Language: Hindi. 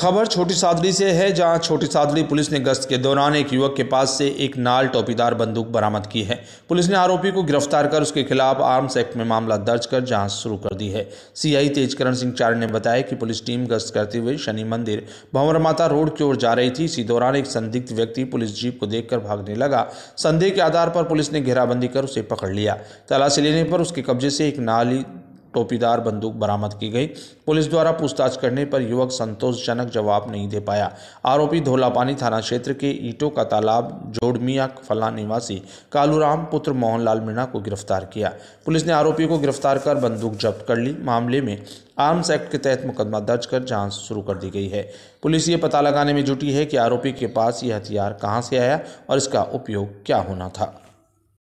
खबर छोटी सादड़ी से है जहां छोटी सादड़ी पुलिस ने गश्त के दौरान एक युवक के पास से एक नाल टोपीदार बंदूक बरामद की है पुलिस ने आरोपी को गिरफ्तार कर उसके खिलाफ आर्म्स एक्ट में मामला दर्ज कर जांच शुरू कर दी है सीआई तेजकरण सिंह चार ने बताया कि पुलिस टीम गश्त करते हुए शनि मंदिर भंवर माता रोड की ओर जा रही थी इसी दौरान एक संदिग्ध व्यक्ति पुलिस जीप को देख भागने लगा संदेह के आधार पर पुलिस ने घेराबंदी कर उसे पकड़ लिया तलाशी लेने पर उसके कब्जे से एक नाली टोपीदार बंदूक बरामद की गई पुलिस द्वारा पूछताछ करने पर युवक संतोषजनक जवाब नहीं दे पाया आरोपी धोलापानी थाना क्षेत्र के ईटों का तालाब जोड़मिया फला निवासी कालूराम पुत्र मोहनलाल मीणा को गिरफ्तार किया पुलिस ने आरोपी को गिरफ्तार कर बंदूक जब्त कर ली मामले में आर्म्स एक्ट के तहत मुकदमा दर्ज कर जांच शुरू कर दी गई है पुलिस ये पता लगाने में जुटी है कि आरोपी के पास ये हथियार कहाँ से आया और इसका उपयोग क्या होना था